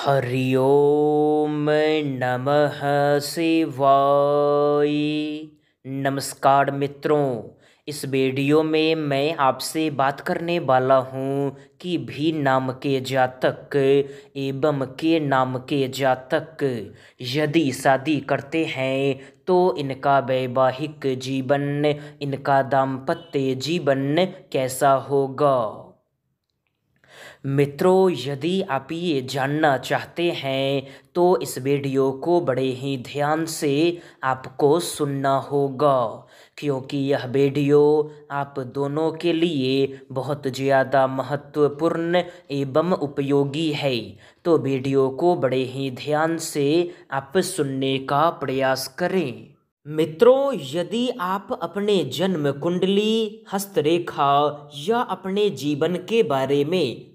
हरि ओम नमः शिवाय नमस्कार मित्रों इस वीडियो में मैं आपसे बात करने वाला हूँ कि भी नाम के जातक एवं के नाम के जातक यदि शादी करते हैं तो इनका वैवाहिक जीवन इनका दाम्पत्य जीवन कैसा होगा मित्रों यदि आप ये जानना चाहते हैं तो इस वीडियो को बड़े ही ध्यान से आपको सुनना होगा क्योंकि यह वीडियो आप दोनों के लिए बहुत ज़्यादा महत्वपूर्ण एवं उपयोगी है तो वीडियो को बड़े ही ध्यान से आप सुनने का प्रयास करें मित्रों यदि आप अपने जन्म कुंडली हस्तरेखा या अपने जीवन के बारे में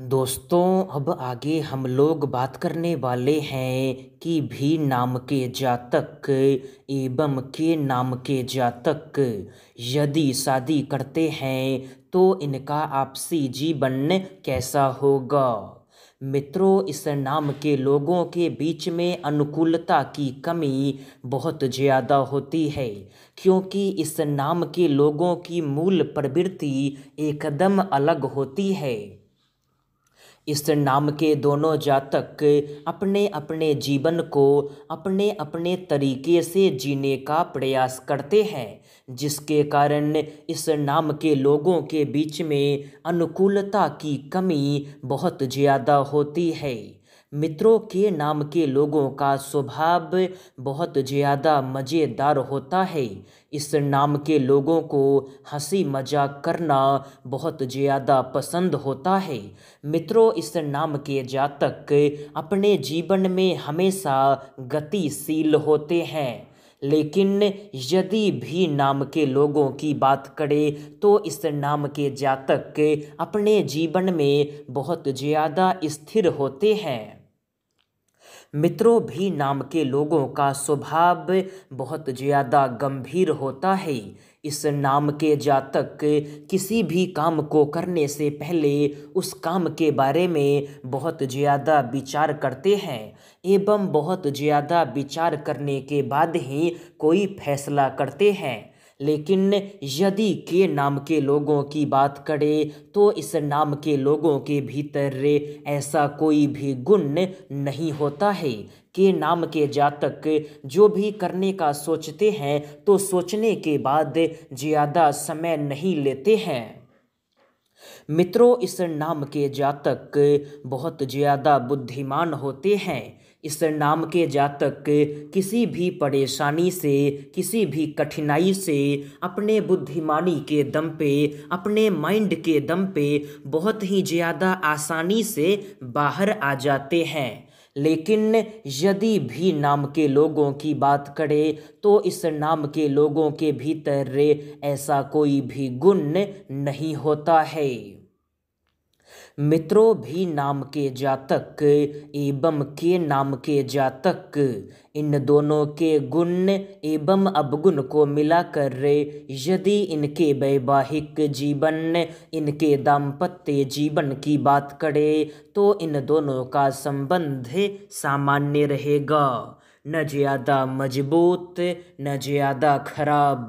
दोस्तों अब आगे हम लोग बात करने वाले हैं कि भी नाम के जातक एवं के नाम के जातक यदि शादी करते हैं तो इनका आपसी जीवन कैसा होगा मित्रों इस नाम के लोगों के बीच में अनुकूलता की कमी बहुत ज़्यादा होती है क्योंकि इस नाम के लोगों की मूल प्रवृत्ति एकदम अलग होती है इस नाम के दोनों जातक अपने अपने जीवन को अपने अपने तरीके से जीने का प्रयास करते हैं जिसके कारण इस नाम के लोगों के बीच में अनुकूलता की कमी बहुत ज़्यादा होती है मित्रों के नाम के लोगों का स्वभाव बहुत ज़्यादा मज़ेदार होता है इस नाम के लोगों को हंसी मजाक करना बहुत ज़्यादा पसंद होता है मित्रों इस नाम के जातक अपने जीवन में हमेशा गतिशील होते हैं लेकिन यदि भी नाम के लोगों की बात करें तो इस नाम के जातक अपने जीवन में बहुत ज़्यादा स्थिर होते हैं मित्रों भी नाम के लोगों का स्वभाव बहुत ज़्यादा गंभीर होता है इस नाम के जातक किसी भी काम को करने से पहले उस काम के बारे में बहुत ज़्यादा विचार करते हैं एवं बहुत ज़्यादा विचार करने के बाद ही कोई फैसला करते हैं लेकिन यदि के नाम के लोगों की बात करें तो इस नाम के लोगों के भीतर ऐसा कोई भी गुण नहीं होता है के नाम के जातक जो भी करने का सोचते हैं तो सोचने के बाद ज़्यादा समय नहीं लेते हैं मित्रों इस नाम के जातक बहुत ज़्यादा बुद्धिमान होते हैं इस नाम के जातक किसी भी परेशानी से किसी भी कठिनाई से अपने बुद्धिमानी के दम पे अपने माइंड के दम पे बहुत ही ज़्यादा आसानी से बाहर आ जाते हैं लेकिन यदि भी नाम के लोगों की बात करें तो इस नाम के लोगों के भीतर ऐसा कोई भी गुण नहीं होता है मित्रों भी नाम के जातक एवं के नाम के जातक इन दोनों के गुण एवं अवगुण को मिलाकर यदि इनके वैवाहिक जीवन इनके दाम्पत्य जीवन की बात करें तो इन दोनों का संबंध सामान्य रहेगा न ज़्यादा मजबूत न ज़्यादा खराब